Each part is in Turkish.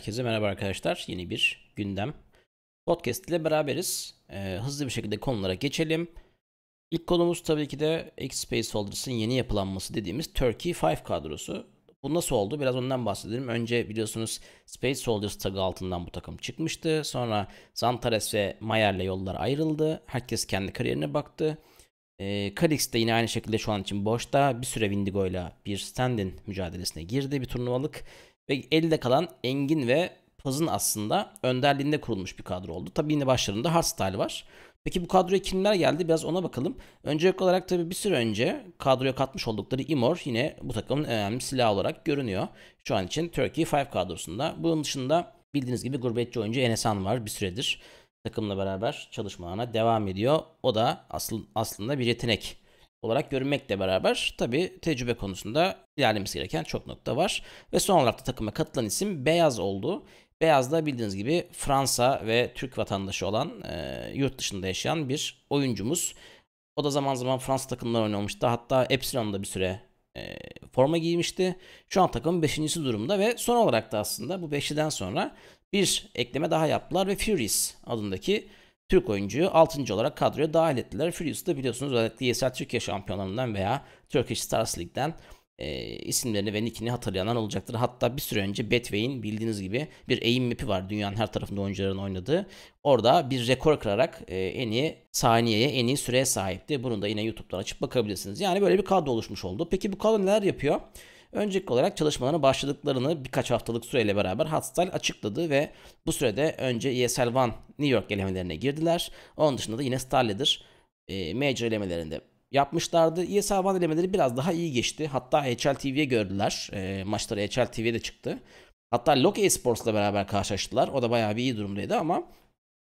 Herkese merhaba arkadaşlar. Yeni bir gündem podcast ile beraberiz. Ee, hızlı bir şekilde konulara geçelim. İlk konumuz tabii ki de X-Space Holders'ın yeni yapılanması dediğimiz Turkey 5 kadrosu. Bu nasıl oldu? Biraz ondan bahsedelim. Önce biliyorsunuz Space Soldiers tagı altından bu takım çıkmıştı. Sonra Zantares ve Mayer'le yollar ayrıldı. Herkes kendi kariyerine baktı. E, Kalix de yine aynı şekilde şu an için boşta. Bir süre Windigo ile bir stand-in mücadelesine girdi bir turnuvalık. Ve elde kalan Engin ve Paz'ın aslında önderliğinde kurulmuş bir kadro oldu. Tabii yine başlarında Hardstyle var. Peki bu kadroya kimler geldi? Biraz ona bakalım. Öncelik olarak tabii bir süre önce kadroya katmış oldukları Imor yine bu takımın önemli silahı olarak görünüyor. Şu an için Turkey 5 kadrosunda. Bunun dışında bildiğiniz gibi gurbetçi oyuncu Enesan var bir süredir. Takımla beraber çalışmalarına devam ediyor. O da asıl, aslında bir yetenek olarak görünmekle beraber tabi tecrübe konusunda ilerlemesi gereken çok nokta var. Ve son olarak da takıma katılan isim Beyaz oldu. Beyaz da bildiğiniz gibi Fransa ve Türk vatandaşı olan e, yurt dışında yaşayan bir oyuncumuz. O da zaman zaman Fransa takımları oynamıştı. Hatta Epsilon'da bir süre e, forma giymişti. Şu an takım 5.si durumda ve son olarak da aslında bu 5'liden sonra bir ekleme daha yaptılar ve Furies adındaki Türk oyuncuyu 6. olarak kadroya dahil ettiler. Furious da biliyorsunuz özellikle YSL Türkiye şampiyonlarından veya Turkish Stars League'den e, isimlerini ve nickini hatırlayanlar olacaktır. Hatta bir süre önce Betway'in bildiğiniz gibi bir eğim map'i var dünyanın her tarafında oyuncuların oynadığı. Orada bir rekor kırarak e, en iyi saniyeye, en iyi süreye sahipti. Bunu da yine YouTube'dan açıp bakabilirsiniz. Yani böyle bir kadro oluşmuş oldu. Peki bu kadro neler yapıyor? Öncelikli olarak çalışmalarına başladıklarını birkaç haftalık süreyle beraber Hotstyle açıkladı ve bu sürede önce esl One New York elemelerine girdiler. Onun dışında da yine Starleader e, Major elemelerinde yapmışlardı. esl One elemeleri biraz daha iyi geçti. Hatta HLTV'ye gördüler. E, maçları HLTV'ye de çıktı. Hatta Loki Esports'la beraber karşılaştılar. O da bayağı bir iyi durumdaydı ama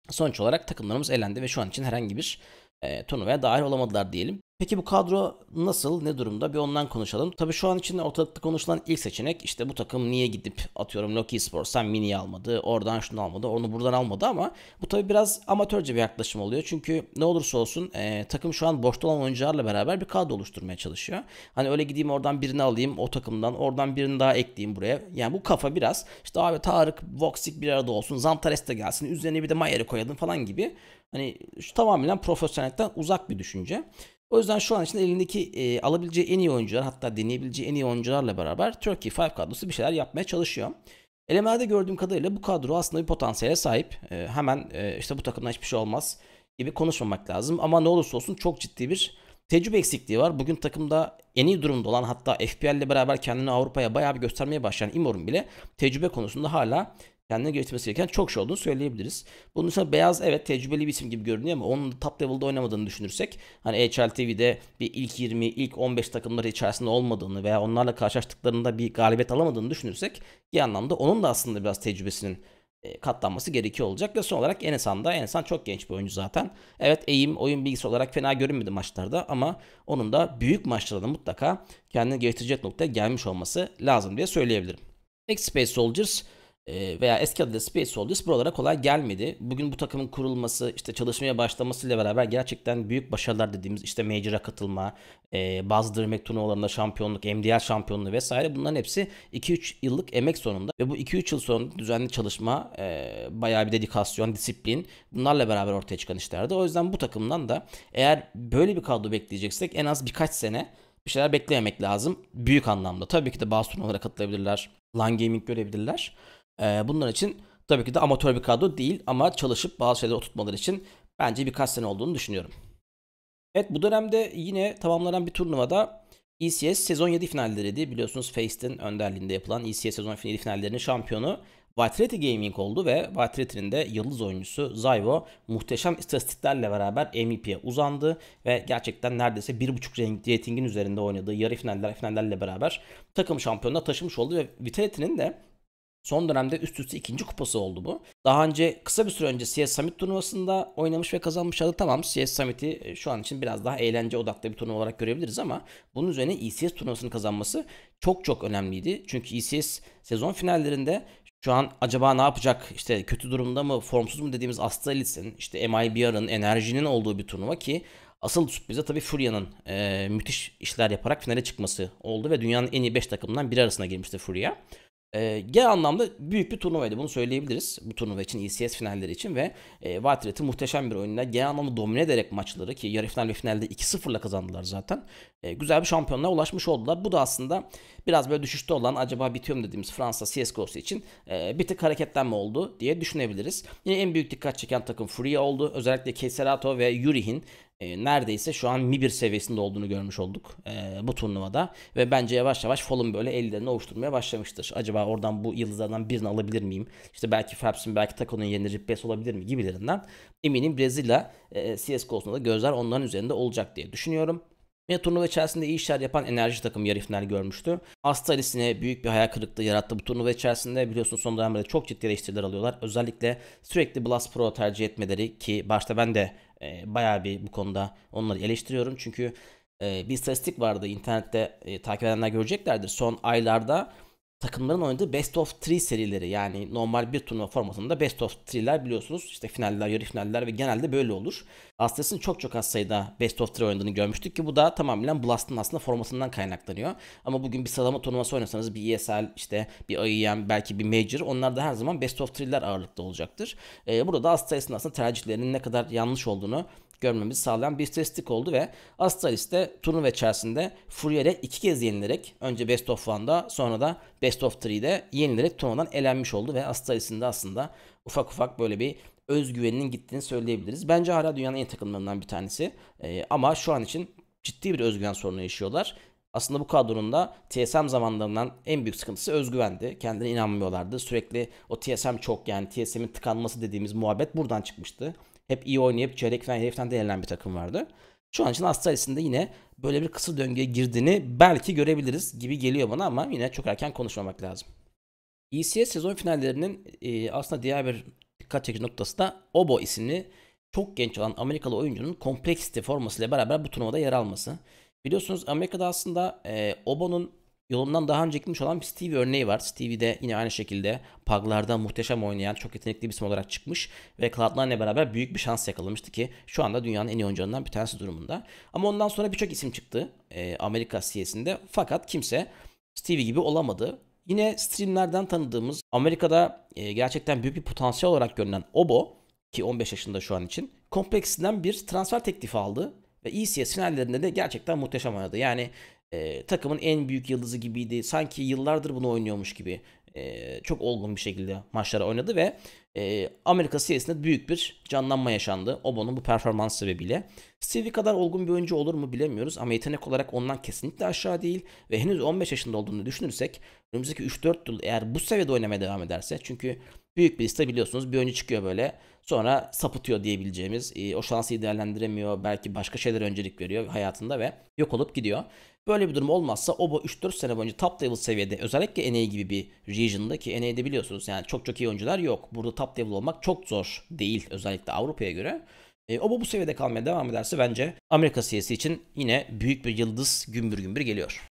sonuç olarak takımlarımız elendi ve şu an için herhangi bir e, turnuvaya dahil olamadılar diyelim. Peki bu kadro nasıl, ne durumda? Bir ondan konuşalım. Tabii şu an için ortalıkta konuşulan ilk seçenek işte bu takım niye gidip atıyorum Loki Sports'tan Mini'yi almadı, oradan şunu almadı, onu buradan almadı ama bu tabii biraz amatörce bir yaklaşım oluyor. Çünkü ne olursa olsun e, takım şu an boşta olan oyuncularla beraber bir kadro oluşturmaya çalışıyor. Hani öyle gideyim oradan birini alayım o takımdan, oradan birini daha ekleyeyim buraya. Yani bu kafa biraz işte abi Tarık, Voxic bir arada olsun, Zantares de gelsin, üzerine bir de Mayer'i koyalım falan gibi. Hani şu tamamen profesyonellikten uzak bir düşünce. O yüzden şu an için elindeki e, alabileceği en iyi oyuncular hatta deneyebileceği en iyi oyuncularla beraber Turkey 5 kadrosu bir şeyler yapmaya çalışıyor. Elemelerde gördüğüm kadarıyla bu kadro aslında bir potansiyele sahip. E, hemen e, işte bu takımdan hiçbir şey olmaz gibi konuşmamak lazım. Ama ne olursa olsun çok ciddi bir tecrübe eksikliği var. Bugün takımda en iyi durumda olan hatta FPL ile beraber kendini Avrupa'ya bayağı bir göstermeye başlayan Imor'un bile tecrübe konusunda hala kendine geliştirmesi gereken çok şey olduğunu söyleyebiliriz. Bunun dışında Beyaz evet tecrübeli bir isim gibi görünüyor ama onun top level'da oynamadığını düşünürsek hani HLTV'de bir ilk 20, ilk 15 takımları içerisinde olmadığını veya onlarla karşılaştıklarında bir galibiyet alamadığını düşünürsek bir anlamda onun da aslında biraz tecrübesinin e, katlanması gerekiyor olacak ve son olarak Enesan da Enesan çok genç bir oyuncu zaten. Evet eğim oyun bilgisi olarak fena görünmedi maçlarda ama onun da büyük maçlarda mutlaka kendini geliştirecek noktaya gelmiş olması lazım diye söyleyebilirim. X Space Soldiers ee, veya eski adıyla Space Soldiers buralara kolay gelmedi. Bugün bu takımın kurulması, işte çalışmaya başlamasıyla beraber gerçekten büyük başarılar dediğimiz işte Major'a katılma, e, bazı Dreamhack turnuvalarında şampiyonluk, MDL şampiyonluğu vesaire bunların hepsi 2-3 yıllık emek sonunda. Ve bu 2-3 yıl sonunda düzenli çalışma, e, bayağı bir dedikasyon, disiplin bunlarla beraber ortaya çıkan işlerdi. O yüzden bu takımdan da eğer böyle bir kadro bekleyeceksek en az birkaç sene bir şeyler beklememek lazım. Büyük anlamda. Tabii ki de bazı turnuvalara katılabilirler. Lan Gaming görebilirler. E, bunlar için tabii ki de amatör bir kadro değil ama çalışıp bazı şeyleri oturtmaları için bence birkaç sene olduğunu düşünüyorum. Evet bu dönemde yine tamamlanan bir turnuvada ECS sezon 7 finalleriydi. Biliyorsunuz Feist'in önderliğinde yapılan ECS sezon 7 finallerinin şampiyonu Vitality Gaming oldu ve Vitality'nin de yıldız oyuncusu Zyvo muhteşem istatistiklerle beraber MVP'ye uzandı ve gerçekten neredeyse 1.5 ratingin üzerinde oynadığı yarı finaller finallerle beraber takım şampiyonuna taşımış oldu ve Vitality'nin de Son dönemde üst üste ikinci kupası oldu bu. Daha önce kısa bir süre önce CS Summit turnuvasında oynamış ve kazanmış adı tamam. CS Summit'i e, şu an için biraz daha eğlence odaklı bir turnuva olarak görebiliriz ama bunun üzerine ECS turnuvasını kazanması çok çok önemliydi. Çünkü ECS sezon finallerinde şu an acaba ne yapacak işte kötü durumda mı formsuz mu dediğimiz Astralis'in işte MIBR'ın enerjinin olduğu bir turnuva ki Asıl sürprize tabii Furia'nın e, müthiş işler yaparak finale çıkması oldu ve dünyanın en iyi 5 takımından biri arasına girmişti Furia. E, genel anlamda büyük bir turnuvaydı bunu söyleyebiliriz. Bu turnuva için ECS finalleri için ve e, Vatret'i muhteşem bir oyunla genel anlamda domine ederek maçları ki yarı final ve finalde 2-0'la kazandılar zaten. E, güzel bir şampiyonluğa ulaşmış oldular. Bu da aslında biraz böyle düşüşte olan acaba bitiyor mu dediğimiz Fransa CSGO'su için e, bir tık hareketlenme oldu diye düşünebiliriz. Yine en büyük dikkat çeken takım Free oldu. Özellikle Keserato ve Yuri'nin e, neredeyse şu an Mi 1 seviyesinde olduğunu görmüş olduk e, bu turnuvada. Ve bence yavaş yavaş Fallon böyle ellerini ovuşturmaya başlamıştır. Acaba oradan bu yıldızlardan birini alabilir miyim? İşte belki Phelps'in belki Tako'nun yerine Rip olabilir mi gibilerinden. Eminim Brezilya e, CSGO'sunda da gözler onların üzerinde olacak diye düşünüyorum. Yine turnuva içerisinde iyi işler yapan enerji takım yarı final görmüştü. Astralis'ine büyük bir hayal kırıklığı yarattı bu turnuva içerisinde. Biliyorsunuz son dönemde çok ciddi eleştiriler alıyorlar. Özellikle sürekli Blast Pro tercih etmeleri ki başta ben de e, bayağı bir bu konuda onları eleştiriyorum. Çünkü e, bir istatistik vardı internette e, takip edenler göreceklerdir. Son aylarda takımların oynadığı best of 3 serileri yani normal bir turnuva formatında best of 3'ler biliyorsunuz işte finaller, yarı finaller ve genelde böyle olur. Asteris'in çok çok az sayıda best of 3 oynadığını görmüştük ki bu da tamamen Blast'ın aslında formatından kaynaklanıyor. Ama bugün bir sıralama turnuvası oynasanız bir ESL işte bir AEM belki bir Major onlar da her zaman best of 3'ler ağırlıkta olacaktır. Ee, burada Asteris'in aslında tercihlerinin ne kadar yanlış olduğunu görmemizi sağlayan bir istatistik oldu ve Astralis de turnuva içerisinde Furya'ya iki kez yenilerek önce Best of 1'da sonra da Best Best of 3'de yenileri turnuvadan elenmiş oldu ve Astralis'in aslında ufak ufak böyle bir özgüveninin gittiğini söyleyebiliriz. Bence hala dünyanın en takımlarından bir tanesi. E, ama şu an için ciddi bir özgüven sorunu yaşıyorlar. Aslında bu kadronun da TSM zamanlarından en büyük sıkıntısı özgüvendi. Kendine inanmıyorlardı. Sürekli o TSM çok yani TSM'in tıkanması dediğimiz muhabbet buradan çıkmıştı. Hep iyi oynayıp çeyrek final heriften değerlen bir takım vardı. Şu an için Astralis'in de yine böyle bir kısa döngüye girdiğini belki görebiliriz gibi geliyor bana ama yine çok erken konuşmamak lazım. ECS sezon finallerinin e, aslında diğer bir dikkat çekici noktası da Obo isimli çok genç olan Amerikalı oyuncunun Complexity formasıyla beraber bu turnuvada yer alması. Biliyorsunuz Amerika'da aslında e, Obo'nun yolumdan daha önce gitmiş olan bir Stevie örneği var. Stevie de yine aynı şekilde paglarda muhteşem oynayan çok yetenekli bir isim olarak çıkmış ve cloud ile beraber büyük bir şans yakalamıştı ki şu anda dünyanın en iyi oyuncularından bir tanesi durumunda. Ama ondan sonra birçok isim çıktı e, Amerika CS'inde fakat kimse Stevie gibi olamadı. Yine streamlerden tanıdığımız Amerika'da e, gerçekten büyük bir potansiyel olarak görünen Obo ki 15 yaşında şu an için kompleksinden bir transfer teklifi aldı ve ECS finallerinde de gerçekten muhteşem oynadı. Yani e, takımın en büyük yıldızı gibiydi. Sanki yıllardır bunu oynuyormuş gibi e, çok olgun bir şekilde maçlara oynadı ve e, Amerika serisinde büyük bir canlanma yaşandı. Obo'nun bu performans sebebiyle. Stevie kadar olgun bir oyuncu olur mu bilemiyoruz ama yetenek olarak ondan kesinlikle aşağı değil ve henüz 15 yaşında olduğunu düşünürsek önümüzdeki 3-4 yıl eğer bu seviyede oynamaya devam ederse çünkü büyük bir liste biliyorsunuz. Bir oyuncu çıkıyor böyle. Sonra sapıtıyor diyebileceğimiz. E, o şansı değerlendiremiyor. Belki başka şeyler öncelik veriyor hayatında ve yok olup gidiyor. Böyle bir durum olmazsa o bu 3-4 sene boyunca top level seviyede özellikle NA gibi bir region'da ki NA'de biliyorsunuz yani çok çok iyi oyuncular yok. Burada top level olmak çok zor değil özellikle Avrupa'ya göre. E, Obo bu seviyede kalmaya devam ederse bence Amerika siyasi için yine büyük bir yıldız gümbür gümbür geliyor.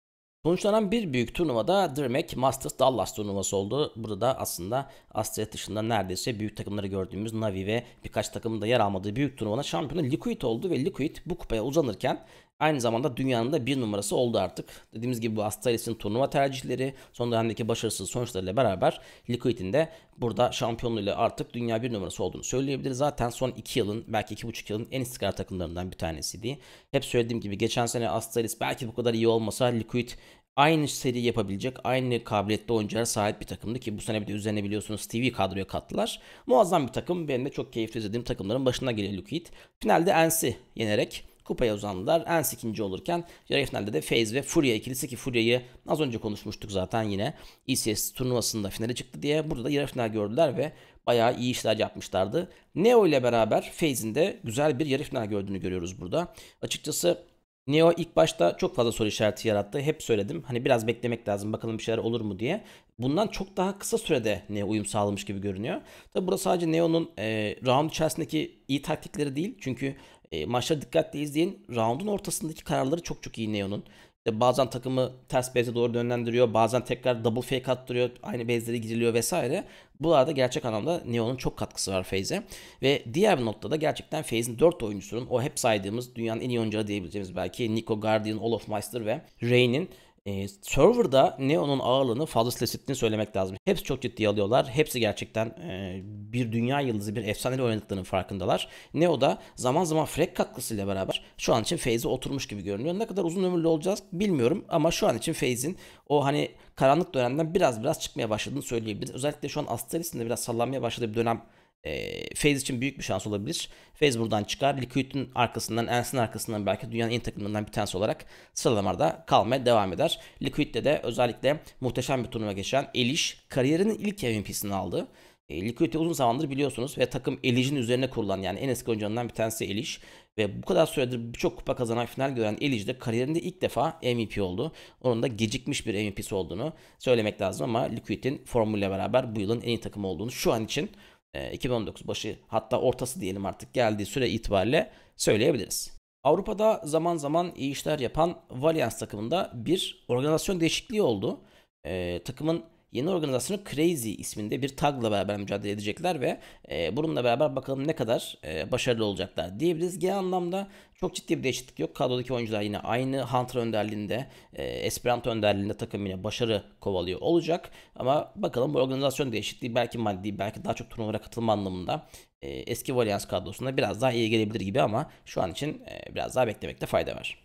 Sonuçlanan bir büyük turnuvada Dirmek Masters Dallas turnuvası oldu. Burada da aslında Asya dışında neredeyse büyük takımları gördüğümüz Navi ve birkaç takımın da yer almadığı büyük turnuvada şampiyonu Liquid oldu ve Liquid bu kupaya uzanırken Aynı zamanda dünyanın da bir numarası oldu artık. Dediğimiz gibi bu Astralis'in turnuva tercihleri son dönemdeki başarısız sonuçlarıyla beraber Liquid'in de burada şampiyonluğuyla artık dünya bir numarası olduğunu söyleyebiliriz. Zaten son 2 yılın belki 2,5 yılın en istikrar takımlarından bir tanesiydi. Hep söylediğim gibi geçen sene Astralis belki bu kadar iyi olmasa Liquid aynı seri yapabilecek, aynı kabiliyette oyunculara sahip bir takımdı ki bu sene bir de üzerine biliyorsunuz TV kadroya kattılar. Muazzam bir takım. Benim de çok keyifli izlediğim takımların başına geliyor Liquid. Finalde Ensi yenerek kupaya uzandılar. Ens ikinci olurken yarı finalde de FaZe ve Furia ikilisi ki Furia'yı az önce konuşmuştuk zaten yine ECS turnuvasında finale çıktı diye. Burada da yarı final gördüler ve bayağı iyi işler yapmışlardı. Neo ile beraber FaZe'in de güzel bir yarı final gördüğünü görüyoruz burada. Açıkçası Neo ilk başta çok fazla soru işareti yarattı. Hep söyledim. Hani biraz beklemek lazım. Bakalım bir şeyler olur mu diye. Bundan çok daha kısa sürede Neo uyum sağlamış gibi görünüyor. Tabi burada sadece Neo'nun e, round içerisindeki iyi taktikleri değil. Çünkü e, maçları dikkatli izleyin. Round'un ortasındaki kararları çok çok iyi Neon'un. İşte bazen takımı ters base'e doğru yönlendiriyor. Bazen tekrar double fake attırıyor. Aynı base'lere giriliyor vesaire. Buralarda gerçek anlamda Neon'un çok katkısı var Faze'e. Ve diğer bir noktada gerçekten Faze'in 4 oyuncusunun o hep saydığımız dünyanın en iyi oyuncuları diyebileceğimiz belki Nico Guardian, Olaf Meister ve Rain'in e, serverda Neo'nun ağırlığını fazla hissettiğini söylemek lazım. Hepsi çok ciddi alıyorlar. Hepsi gerçekten e, bir dünya yıldızı, bir efsaneli oynadıklarının farkındalar. Neo da zaman zaman frek katkısıyla beraber şu an için Faze'e oturmuş gibi görünüyor. Ne kadar uzun ömürlü olacağız bilmiyorum ama şu an için Faze'in o hani karanlık dönemden biraz biraz çıkmaya başladığını söyleyebiliriz. Özellikle şu an Astralis'in de biraz sallanmaya başladığı bir dönem e, ee, Faze için büyük bir şans olabilir. Faze buradan çıkar. Liquid'in arkasından, Ensign arkasından belki dünyanın en takımından bir tanesi olarak sıralamada kalmaya devam eder. Liquid'de de özellikle muhteşem bir turnuva geçiren Elish kariyerinin ilk MVP'sini aldı. E, Liquid'i uzun zamandır biliyorsunuz ve takım Elish'in üzerine kurulan yani en eski oyuncularından bir tanesi Elish. Ve bu kadar süredir birçok kupa kazanan final gören Elish de kariyerinde ilk defa MVP oldu. Onun da gecikmiş bir MVP'si olduğunu söylemek lazım ama Liquid'in formülle beraber bu yılın en iyi takımı olduğunu şu an için 2019 ee, başı hatta ortası diyelim artık geldiği süre itibariyle söyleyebiliriz. Avrupa'da zaman zaman iyi işler yapan Valians takımında bir organizasyon değişikliği oldu. E, takımın yeni organizasyonu Crazy isminde bir tagla beraber mücadele edecekler ve e, bununla beraber bakalım ne kadar e, başarılı olacaklar diyebiliriz. Genel anlamda çok ciddi bir değişiklik yok. Kadrodaki oyuncular yine aynı Hunter önderliğinde, e, Esperanto önderliğinde takım yine başarı kovalıyor olacak. Ama bakalım bu organizasyon değişikliği belki maddi, belki daha çok turnuvalara katılma anlamında e, eski Valians kadrosunda biraz daha iyi gelebilir gibi ama şu an için e, biraz daha beklemekte fayda var.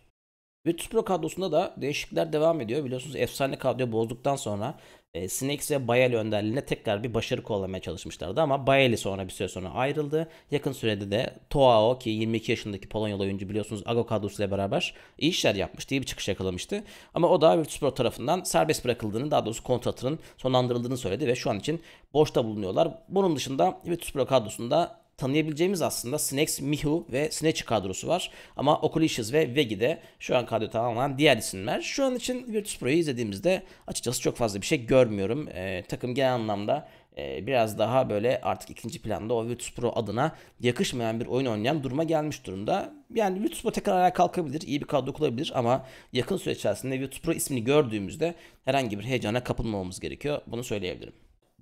Virtus kadrosunda da değişiklikler devam ediyor. Biliyorsunuz efsane kadroyu bozduktan sonra e, Snakes ve Bayeli önderliğinde tekrar bir başarı kollamaya çalışmışlardı ama Bayeli sonra bir süre sonra ayrıldı. Yakın sürede de Toao ki 22 yaşındaki Polonyalı oyuncu biliyorsunuz Ago kadrosuyla beraber iyi işler yapmış diye bir çıkış yakalamıştı. Ama o da Spor tarafından serbest bırakıldığını daha doğrusu kontratının sonlandırıldığını söyledi ve şu an için boşta bulunuyorlar. Bunun dışında Spor kadrosunda tanıyabileceğimiz aslında Snakes, Mihu ve Snatch kadrosu var. Ama Oculicious ve Vegi de şu an kadro tamamen diğer isimler. Şu an için Virtus Pro'yu izlediğimizde açıkçası çok fazla bir şey görmüyorum. E, takım genel anlamda e, biraz daha böyle artık ikinci planda o Virtus Pro adına yakışmayan bir oyun oynayan duruma gelmiş durumda. Yani Virtus Pro tekrar ayağa kalkabilir, iyi bir kadro kurabilir ama yakın süre içerisinde Virtus Pro ismini gördüğümüzde herhangi bir heyecana kapılmamamız gerekiyor. Bunu söyleyebilirim.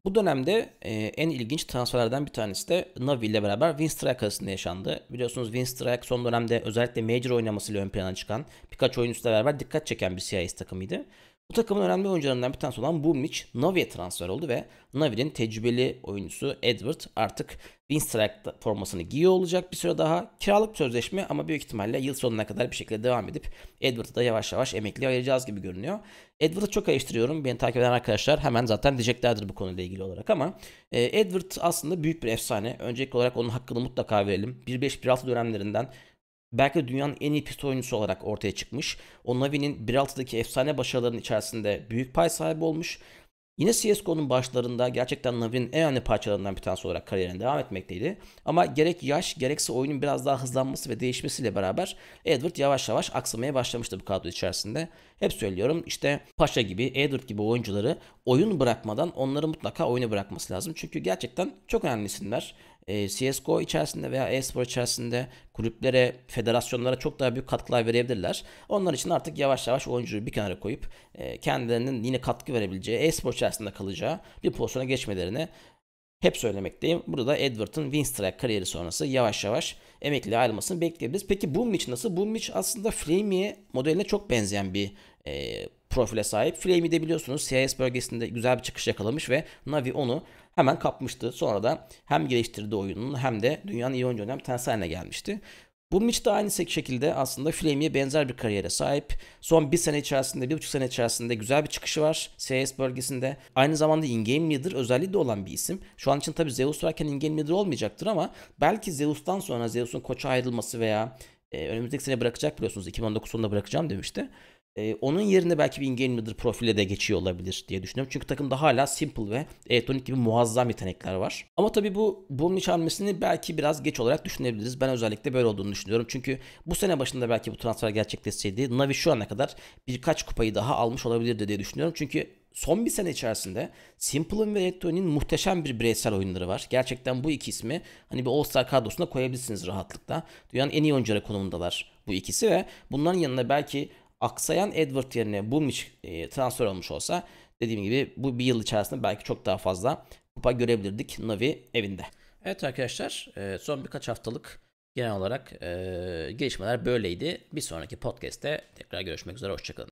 Bu dönemde e, en ilginç transferlerden bir tanesi de Navi ile beraber Vince Strike arasında yaşandı. Biliyorsunuz Vince Strike son dönemde özellikle Major oynamasıyla ön plana çıkan birkaç oyuncusuyla beraber dikkat çeken bir CIS takımıydı. Bu takımın önemli oyuncularından bir tanesi olan Boomich Navi'ye transfer oldu ve Navi'nin tecrübeli oyuncusu Edward artık Winstrike formasını giyiyor olacak bir süre daha. Kiralık sözleşme ama büyük ihtimalle yıl sonuna kadar bir şekilde devam edip Edward'ı da yavaş yavaş emekliye ayıracağız gibi görünüyor. Edward'ı çok eleştiriyorum. Beni takip eden arkadaşlar hemen zaten diyeceklerdir bu konuyla ilgili olarak ama e, Edward aslında büyük bir efsane. Öncelikli olarak onun hakkını mutlaka verelim. 1-5-1-6 dönemlerinden belki dünyanın en iyi pist oyuncusu olarak ortaya çıkmış. O Navi'nin 1.6'daki efsane başarılarının içerisinde büyük pay sahibi olmuş. Yine CSGO'nun başlarında gerçekten Navi'nin en önemli parçalarından bir tanesi olarak kariyerine devam etmekteydi. Ama gerek yaş gerekse oyunun biraz daha hızlanması ve değişmesiyle beraber Edward yavaş yavaş aksamaya başlamıştı bu kadro içerisinde. Hep söylüyorum işte Paşa gibi, Edward gibi oyuncuları oyun bırakmadan onları mutlaka oyunu bırakması lazım. Çünkü gerçekten çok önemlisinler e, CSGO içerisinde veya e-spor içerisinde kulüplere, federasyonlara çok daha büyük katkılar verebilirler. Onlar için artık yavaş yavaş oyuncuyu bir kenara koyup e, kendilerinin yine katkı verebileceği, e-spor içerisinde kalacağı bir pozisyona geçmelerini hep söylemekteyim. Burada da Edward'ın Winstrike kariyeri sonrası yavaş yavaş emekli ayrılmasını bekleyebiliriz. Peki Boom nasıl? Boom aslında Flamey modeline çok benzeyen bir e, profile sahip. Flamey de biliyorsunuz CIS bölgesinde güzel bir çıkış yakalamış ve Navi onu hemen kapmıştı. Sonra da hem geliştirdi oyununu hem de dünyanın iyi oyuncu önem tanesi haline gelmişti. Burmiç de aynı şekilde aslında Flamey'e benzer bir kariyere sahip. Son bir sene içerisinde, bir buçuk sene içerisinde güzel bir çıkışı var CS bölgesinde. Aynı zamanda in-game leader özelliği de olan bir isim. Şu an için tabii Zeus varken in-game leader olmayacaktır ama belki Zeus'tan sonra Zeus'un koça ayrılması veya e, önümüzdeki sene bırakacak biliyorsunuz 2019 sonunda bırakacağım demişti. Ee, onun yerine belki bir Inge Middle profile de geçiyor olabilir diye düşünüyorum. Çünkü takımda hala Simple ve Etonik gibi muazzam yetenekler var. Ama tabii bu Brumley hamlesini belki biraz geç olarak düşünebiliriz. Ben özellikle böyle olduğunu düşünüyorum. Çünkü bu sene başında belki bu transfer gerçekleşseydi Navi şu ana kadar birkaç kupayı daha almış olabilirdi diye düşünüyorum. Çünkü son bir sene içerisinde Simple'ın ve Eto'nun muhteşem bir bireysel oyunları var. Gerçekten bu iki ismi hani bir All-Star kadrosuna koyabilirsiniz rahatlıkla. Dünyanın en iyi oyuncuları konumundalar bu ikisi ve bunların yanında belki aksayan Edward yerine Bulmic e, transfer olmuş olsa dediğim gibi bu bir yıl içerisinde belki çok daha fazla kupa görebilirdik Navi evinde. Evet arkadaşlar e, son birkaç haftalık genel olarak e, gelişmeler böyleydi. Bir sonraki podcast'te tekrar görüşmek üzere. Hoşçakalın.